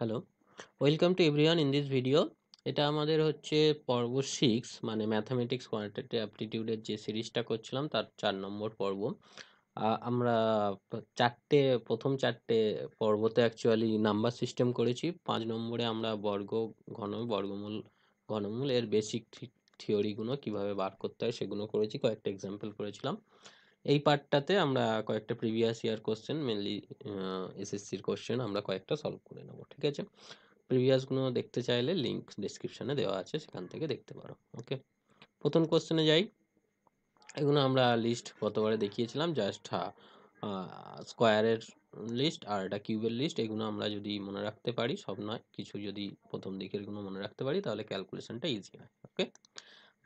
hello welcome to everyone in this video এটা আমাদের হচ্ছে পর্ব সিক্স মানে ম্যাথামেটিক্স কোয়ান্টিটি অ্যাপটিটিউডের যে সিরিজটা করছিলাম তার চার নম্বর পর্ব আমরা চারটে প্রথম চারটে পর্বতে অ্যাকচুয়ালি নাম্বার সিস্টেম করেছি পাঁচ নম্বরে আমরা বর্গ ঘন বর্গমূল ঘনমূল এর বেসিক থিওরিগুলো কিভাবে বার করতে হয় সেগুলো করেছি কয়েকটা এক্সাম্পল করেছিলাম এই পার্টটাতে আমরা কয়েকটা প্রিভিয়াস ইয়ার কোশ্চেন মেনলি এসএসসির কোশ্চেন আমরা কয়েকটা সলভ করে নেব ঠিক আছে প্রিভিয়াসগুলো দেখতে চাইলে লিঙ্ক ডিসক্রিপশানে দেওয়া আছে সেখান থেকে দেখতে পারো ওকে প্রথম কোশ্চেনে যাই এগুলো আমরা লিস্ট গতবারে দেখিয়েছিলাম জাস্ট স্কোয়ারের লিস্ট আর এটা কিউবের লিস্ট এগুলো আমরা যদি মনে রাখতে পারি সব নয় কিছু যদি প্রথম দিকেরগুলো মনে রাখতে পারি তাহলে ক্যালকুলেশনটা ইজি হয় ওকে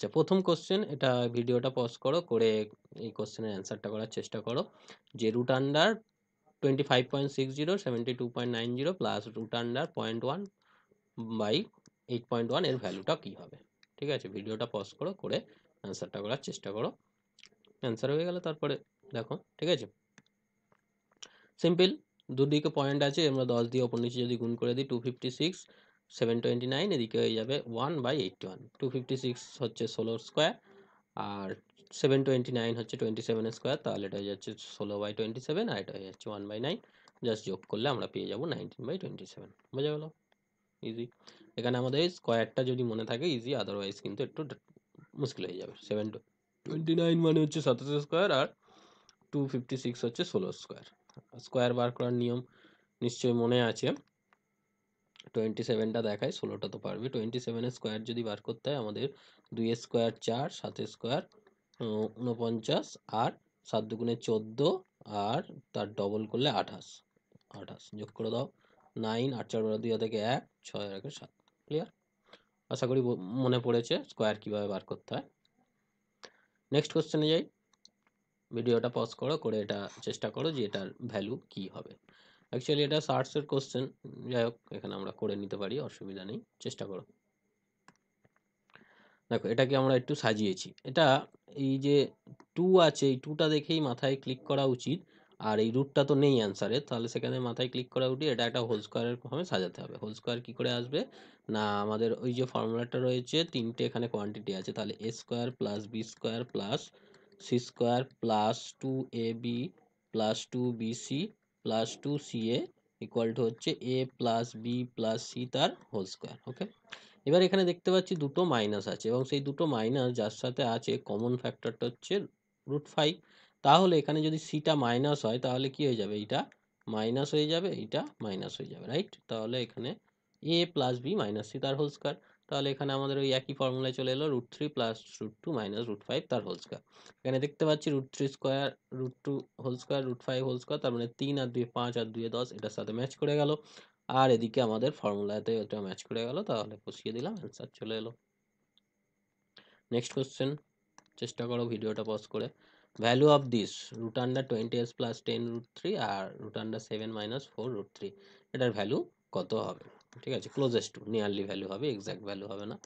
আচ্ছা প্রথম কোশ্চেন এটা ভিডিওটা পজ করো করে এই কোশ্চেনের অ্যান্সারটা করার চেষ্টা করো যে root under twenty five point six zero seventy two point nine zero plus root under point one by eight point one এর ভ্যালুটা কী হবে ঠিক আছে ভিডিওটা পজ করো করে অ্যান্সারটা করার চেষ্টা করো অ্যান্সার হয়ে গেল তারপরে দেখো ঠিক আছে সিম্পল দুদিকে পয়েন্ট আছে আমরা দশ দিয়ে ওপর নিচে যদি গুণ করে দিই two fifty six seven twenty nine এদিকে হয়ে যাবে one by eight one two fifty six হচ্ছে ষোলো স্কোয়ার আর সেভেন টোয়েন্টি নাইন হচ্ছে টোয়েন্টি সেভেন স্কোয়ার তাহলে এটা হয়ে যাচ্ছে ষোলো বাই টোয়েন্টি সেভেন আর এটা হয়ে যাচ্ছে ওয়ান বাই নাইন জাস্ট যোগ করলে আমরা পেয়ে যাবো নাইনটিন বাই টোয়েন্টি সেভেন বোঝা গেল ইজি এখানে আমাদের স্কোয়ারটা যদি মনে থাকে ইজি আদারওয়াইজ কিন্তু একটু মুশকিল হয়ে যাবে সেভেন টু টোয়েন্টি নাইন মানে হচ্ছে সাতাশ স্কোয়ার আর টু ফিফটি সিক্স হচ্ছে ষোলো স্কোয়ার স্কোয়ার বার করার নিয়ম নিশ্চয়ই মনে আছে টোয়েন্টি সেভেনটা দেখায় ষোলোটা তো পারবে টোয়েন্টি সেভেনের স্কোয়ার যদি বার করতে হয় আমাদের দুই স্কোয়ার চার সাত স্কোয়ার উনপঞ্চাশ আর সাত দুগুণে চোদ্দো আর তার ডবল করলে আঠাশ আঠাশ যোগ করে দাও নাইন আট চার বারো দুই থেকে এক ছয় এক সাত ক্লিয়ার আশা করি মনে পড়েছে স্কোয়ার কীভাবে বার করতে হয় নেক্সট কোশ্চেনে যাই ভিডিওটা পজ করো করে এটা চেষ্টা করো যে এটার ভ্যালু কি হবে অ্যাকচুয়ালি এটা এর কোশ্চেন যাই হোক এখানে আমরা করে নিতে পারি অসুবিধা নেই চেষ্টা করো দেখো এটাকে আমরা একটু সাজিয়েছি এটা এই যে টু আছে এই টুটা দেখেই মাথায় ক্লিক করা উচিত আর এই রুটটা তো নেই অ্যান্সারে তাহলে সেখানে মাথায় ক্লিক করা উঠি এটা একটা হোল স্কোয়ারের ফর্মে সাজাতে হবে হোল স্কোয়ার কী করে আসবে না আমাদের ওই যে ফর্মুলাটা রয়েছে তিনটে এখানে কোয়ান্টিটি আছে তাহলে A square plus B square plus C square plus two A B plus two B C plus two C A equal to হচ্ছে A plus B plus C তার হোল স্কোয়ার ওকে এবার এখানে দেখতে পাচ্ছি দুটো minus আছে এবং সেই দুটো মাইনাস যার সাথে আছে কমন ফ্যাক্টরটা হচ্ছে রুট ফাইভ তাহলে এখানে যদি সিটা মাইনাস হয় তাহলে কি হয়ে যাবে এইটা মাইনাস হয়ে যাবে এইটা মাইনাস হয়ে যাবে রাইট তাহলে এখানে A plus B minus C তার হোল স্কোয়ার তাহলে এখানে আমাদের ওই একই ফর্মুলায় চলে এলো root three plus root two minus root five তার হোল স্কোয়ার এখানে দেখতে পাচ্ছি root three square root two whole square root five whole square তার মানে তিন আর দুই পাঁচ আর দুয়ে দশ এটার সাথে ম্যাচ করে গেল আর এদিকে আমাদের ফর্মুলাতে এটা ম্যাচ করে গেল তাহলে বসিয়ে দিলাম অ্যান্সার চলে এলো নেক্সট কোশ্চেন চেষ্টা করো ভিডিওটা পজ করে value of this root under twenty S plus ten root three আর root under seven minus four root three এটার ভ্যালু কত হবে ঠিক আছে ক্লোজেস্ট টু নিয়ারলি ভ্যালু হবে এক্স্যাক্ট ভ্যালু হবে না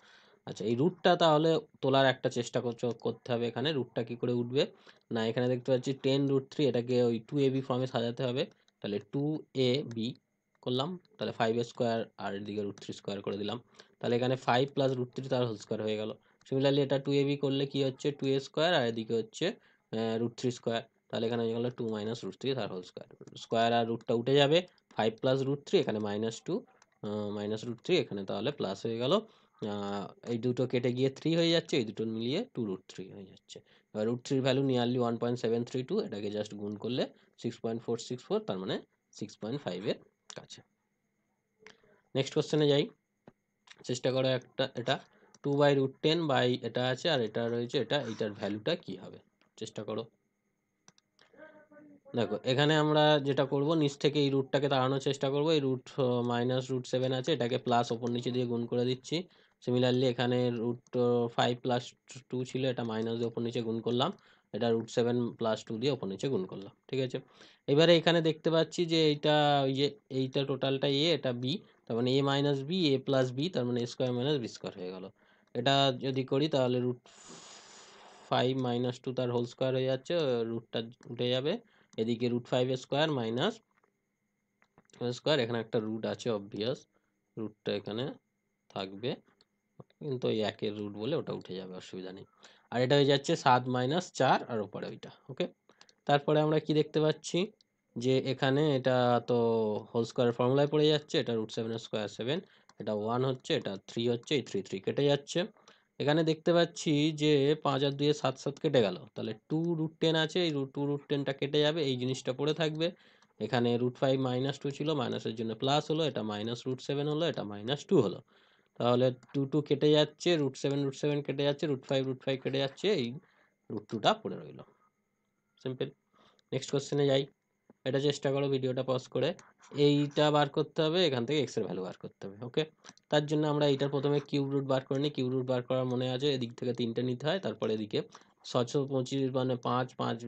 আচ্ছা এই রুটটা তাহলে তোলার একটা চেষ্টা করছো করতে হবে এখানে রুটটা কি করে উঠবে না এখানে দেখতে পাচ্ছি টেন রুট থ্রি এটাকে ওই টু এ বি ফর্মে সাজাতে হবে তাহলে টু এ বি করলাম তাহলে ফাইভ স্কোয়ার আর এদিকে রুট থ্রি স্কোয়ার করে দিলাম তাহলে এখানে ফাইভ প্লাস রুট থ্রি তার হোল স্কোয়ার হয়ে গেল সিমিলারলি এটা টু এ বি করলে কি হচ্ছে টু এ স্কোয়ার আর এদিকে হচ্ছে রুট থ্রি স্কোয়ার তাহলে এখানে হয়ে গেলো টু মাইনাস রুট থ্রি তার হোল স্কোয়ার স্কোয়ার আর রুটটা উঠে যাবে ফাইভ প্লাস রুট থ্রি এখানে minus two minus root three এখানে তাহলে প্লাস হয়ে গেল এই দুটো কেটে গিয়ে থ্রি হয়ে যাচ্ছে এই দুটো মিলিয়ে টু রুট থ্রি হয়ে যাচ্ছে এবার রুট থ্রির value nearly one point seven three two এটাকে জাস্ট গুণ করলে six point four six four তার মানে সিক্স পয়েন্ট ফাইভের কাছে নেক্সট কোশ্চেনে যাই চেষ্টা করো একটা এটা two by root ten by এটা আছে আর এটা রয়েছে এটা এটার ভ্যালুটা কি হবে চেষ্টা করো দেখো এখানে আমরা যেটা করব নিচ থেকে এই রুটটাকে তাড়ানোর চেষ্টা করব এই রুট মাইনাস রুট সেভেন আছে এটাকে প্লাস ওপর নিচে দিয়ে গুণ করে দিচ্ছি সিমিলারলি এখানে রুট ফাইভ প্লাস টু ছিল এটা মাইনাস দিয়ে ওপর নিচে গুণ করলাম এটা রুট সেভেন প্লাস টু দিয়ে ওপর নিচে গুণ করলাম ঠিক আছে এবারে এখানে দেখতে পাচ্ছি যে এইটা ওই যে এইটা টোটালটা এ এটা বি তার মানে A minus B A plus B তার মানে A square minus B square হয়ে গেল এটা যদি করি তাহলে রুট ফাইভ মাইনাস টু তার হোল স্কোয়ার হয়ে যাচ্ছে রুটটা উঠে যাবে এদিকে root five square minus square এখানে একটা রুট আছে অবভিয়াস রুটটা এখানে থাকবে কিন্তু ওই একের রুট বলে ওটা উঠে যাবে অসুবিধা নেই আর এটা হয়ে যাচ্ছে সাত মাইনাস চার আর ওপরে ওইটা ওকে তারপরে আমরা কি দেখতে পাচ্ছি যে এখানে এটা তো হোল স্কোয়ার ফর্মুলায় পড়ে যাচ্ছে এটা রুট সেভেন স্কোয়ার সেভেন এটা ওয়ান হচ্ছে এটা থ্রি হচ্ছে এই থ্রি থ্রি কেটে যাচ্ছে এখানে দেখতে পাচ্ছি যে পাঁচ আর দুয়ে সাত সাত কেটে গেল তাহলে টু রুট টেন আছে এই টু রুট টেনটা কেটে যাবে এই জিনিসটা পড়ে থাকবে এখানে রুট ফাইভ মাইনাস টু ছিল মাইনাসের জন্য প্লাস হলো এটা মাইনাস রুট সেভেন হলো এটা মাইনাস টু হলো তাহলে টু টু কেটে যাচ্ছে রুট সেভেন রুট সেভেন কেটে যাচ্ছে রুট ফাইভ রুট ফাইভ কেটে যাচ্ছে এই রুট টুটা পড়ে রইল সিম্পল নেক্সট কোশ্চেনে যাই এটা চেষ্টা করো ভিডিওটা পজ করে এইটা বার করতে হবে এখান থেকে এক্স ভ্যালু বার করতে হবে ওকে তার জন্য আমরা এইটার প্রথমে কিউব রুট বার করে নিই কিউব রুট বার করার মনে আছে এদিক থেকে তিনটে নিতে হয় তারপরে এদিকে ছশো পঁচিশ মানে পাঁচ পাঁচ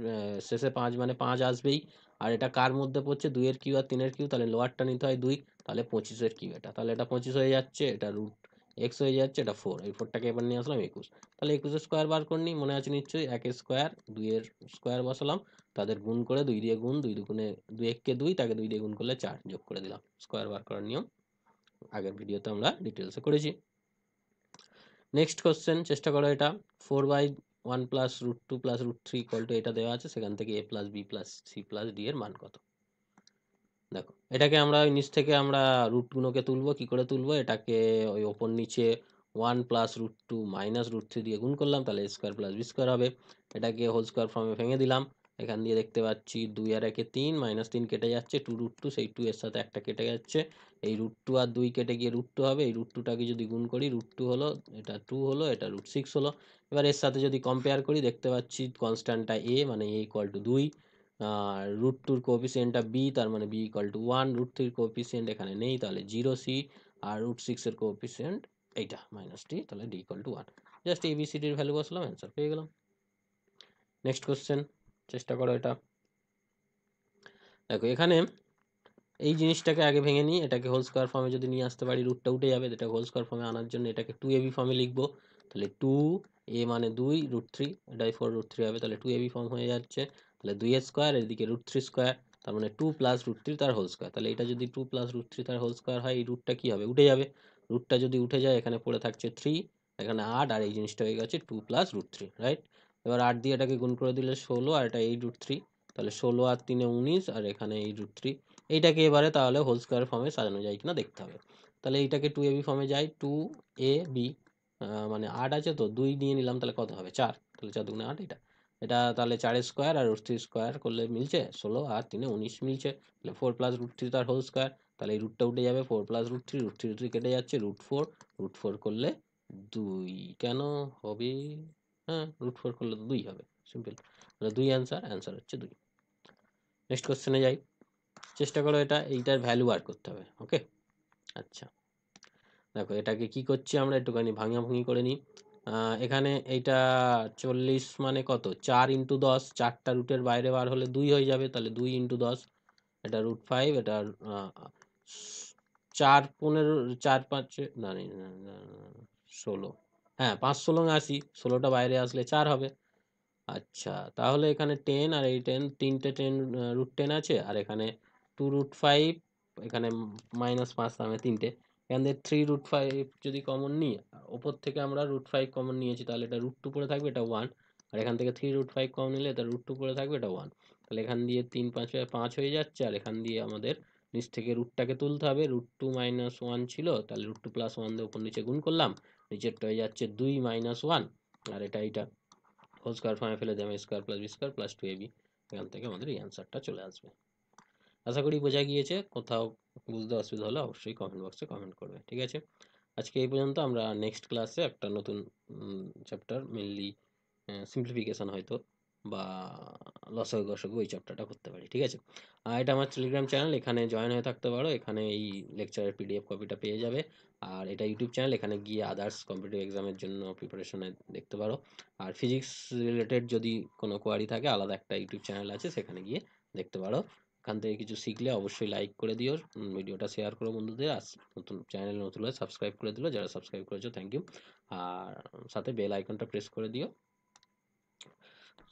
শেষে পাঁচ মানে পাঁচ আসবেই আর এটা কার মধ্যে পড়ছে দুইয়ের কিউ আর তিনের কিউ তাহলে লোয়ারটা নিতে হয় দুই তাহলে পঁচিশের কিউ এটা তাহলে এটা পঁচিশ হয়ে যাচ্ছে এটা রুট এক্স হয়ে যাচ্ছে এটা ফোর এই ফোরটাকে এবার নিয়ে আসলাম একুশ তাহলে একুশের স্কোয়ার বার করে নিই মনে আছে নিশ্চয়ই এক স্কোয়ার দুইয়ের স্কোয়ার বসালাম তাদের গুণ করে দুই দিয়ে গুণ দুই দুগুণে দুই এককে দুই তাকে দুই দিয়ে গুণ করলে চার যোগ করে দিলাম স্কোয়ার বার করার নিয়ম আগের ভিডিওতে আমরা ডিটেলসে করেছি নেক্সট কোশ্চেন চেষ্টা করো এটা four by one plus root two plus root three equal to এটা দেওয়া আছে সেখান থেকে A plus B plus C plus D এর মান কত দেখো এটাকে আমরা ওই নিচ থেকে আমরা রুটগুলোকে তুলবো কী করে তুলবো এটাকে ওই ওপর নিচে one plus root two minus root three দিয়ে গুণ করলাম তাহলে স্কোয়ার প্লাস বি স্কোয়ার হবে এটাকে হোল স্কোয়ার ফর্মে ভেঙে দিলাম এখান দিয়ে দেখতে পাচ্ছি দুই আর একে তিন মাইনাস তিন কেটে যাচ্ছে টু রুট টু সেই টু এর সাথে একটা কেটে যাচ্ছে এই রুট টু আর দুই কেটে গিয়ে রুট টু হবে এই রুট টুটাকে যদি গুণ করি রুট টু হলো এটা টু হলো এটা রুট সিক্স হলো এবার এর সাথে যদি কম্পেয়ার করি দেখতে পাচ্ছি কনস্ট্যান্টটা এ মানে এ ইকুয়াল টু দুই আর রুট টুর কোপিসিয়েন্টটা বি তার মানে B equal to one root থ্রির কোপিসিয়েন্ট এখানে নেই তাহলে জিরো সি আর রুট সিক্সের কোপিসিয়েন্ট এইটা মাইনাস টি তাহলে D equal to one just এবিসিডির ভ্যালু বসলাম অ্যান্সার পেয়ে গেলাম নেক্সট কোশ্চেন চেষ্টা করো এটা দেখো এখানে এই জিনিসটাকে আগে ভেঙে নিই এটাকে হোল স্কোয়ার ফর্মে যদি নিয়ে আসতে পারি রুটটা উঠে যাবে এটা হোল স্কোয়ার ফর্মে আনার জন্য এটাকে টু এবি ফর্মে লিখবো তাহলে টু এ মানে দুই রুট থ্রি এটাই ফোর রুট থ্রি হবে তাহলে টু এবি ফর্ম হয়ে যাচ্ছে তাহলে দুই এ স্কোয়ার এদিকে রুট থ্রি স্কোয়ার তার মানে টু প্লাস রুট থ্রি তার হোল স্কোয়ার তাহলে এটা যদি টু প্লাস রুট থ্রি তার হোল স্কোয়ার হয় এই রুটটা কী হবে উঠে যাবে রুটটা যদি উঠে যায় এখানে পড়ে থাকছে থ্রি এখানে আট আর এই জিনিসটা হয়ে গেছে two plus root three right এবার আট দিয়ে এটাকে গুণ করে দিলে ষোলো আর এটা এইট রুট থ্রি তাহলে ষোলো আর তিনে উনিশ আর এখানে এইট রুট থ্রি এইটাকে এবারে তাহলে হোল স্কোয়ার ফর্মে সাজানো যায় কিনা দেখতে হবে তাহলে এইটাকে টু এ বি ফর্মে যায় টু এ বি মানে আট আছে তো দুই নিয়ে নিলাম তাহলে কত হবে চার তাহলে চার দুগুণে আট এটা এটা তাহলে চারের স্কোয়ার আর রুট থ্রি স্কোয়ার করলে মিলছে ষোলো আর তিনে উনিশ মিলছে তাহলে ফোর প্লাস রুট থ্রি তার হোল স্কোয়ার তাহলে এই রুটটা উঠে যাবে four plus root three root three root three কেটে যাচ্ছে রুট ফোর রুট ফোর করলে দুই কেন হবে হ্যাঁ রুট ফোর করলে তো দুই হবে সিম্পল তাহলে দুই অ্যান্সার অ্যান্সার হচ্ছে দুই নেক্সট কোশ্চেনে যাই চেষ্টা করো এটা এইটার ভ্যালু আর করতে হবে ওকে আচ্ছা দেখো এটাকে কি করছি আমরা একটুখানি ভাঙা ভাঙি করে নিই এখানে এইটা চল্লিশ মানে কত চার ইন্টু দশ চারটা রুটের বাইরে বার হলে দুই হয়ে যাবে তাহলে দুই ইন্টু দশ এটা রুট ফাইভ এটা চার পনেরো চার পাঁচ না ষোলো হ্যাঁ পাঁচ ষোলো আশি ষোলোটা বাইরে আসলে চার হবে আচ্ছা তাহলে এখানে টেন আর এই টেন তিনটে টেন রুট টেন আছে আর এখানে টু রুট ফাইভ এখানে মাইনাস পাঁচ নামে তিনটে এখান থেকে থ্রি রুট ফাইভ যদি কমন নিই ওপর থেকে আমরা রুট ফাইভ কমন নিয়েছি তাহলে এটা রুট টু পড়ে থাকবে এটা ওয়ান আর এখান থেকে থ্রি রুট ফাইভ কমন নিলে এটা রুট টু পড়ে থাকবে এটা ওয়ান তাহলে এখান দিয়ে তিন পাঁচ পাঁচ হয়ে যাচ্ছে আর এখান দিয়ে আমাদের নিচ থেকে রুটটাকে তুলতে হবে রুট টু মাইনাস ওয়ান ছিল তাহলে রুট টু প্লাস ওয়ান দিয়ে উপর নিচে গুণ করলাম নিচেরটা হয়ে যাচ্ছে দুই মাইনাস ওয়ান আর এটা এইটা হোল স্কোয়ার ফর্মে ফেলে দেবে square plus B square plus two A B এখান থেকে আমাদের এই অ্যান্সারটা চলে আসবে আশা করি বোঝা গিয়েছে কোথাও বুঝতে অসুবিধা হলে অবশ্যই কমেন্ট বক্সে কমেন্ট করবে ঠিক আছে আজকে এই পর্যন্ত আমরা নেক্সট ক্লাসে একটা নতুন চ্যাপ্টার মেনলি সিম্পলিফিকেশান হয়তো বা লসক গসক ওই চর্চাটা করতে পারি ঠিক আছে আর এটা আমার টেলিগ্রাম চ্যানেল এখানে জয়েন হয়ে থাকতে পারো এখানে এই লেকচারের পিডিএফ কপিটা পেয়ে যাবে আর এটা ইউটিউব চ্যানেল এখানে গিয়ে আদার্স কম্পিটিভ এক্সামের জন্য প্রিপারেশনে দেখতে পারো আর ফিজিক্স রিলেটেড যদি কোনো কোয়ারি থাকে আলাদা একটা ইউটিউব চ্যানেল আছে সেখানে গিয়ে দেখতে পারো এখান থেকে কিছু শিখলে অবশ্যই লাইক করে দিও ভিডিওটা শেয়ার করো বন্ধুদের আর নতুন চ্যানেল নতুন হলে সাবস্ক্রাইব করে দিলো যারা সাবস্ক্রাইব করেছো থ্যাংক ইউ আর সাথে বেল আইকনটা প্রেস করে দিও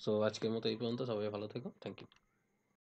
সো আজকের মতো এই পর্যন্ত সবাই ভালো থেকো থ্যাংক ইউ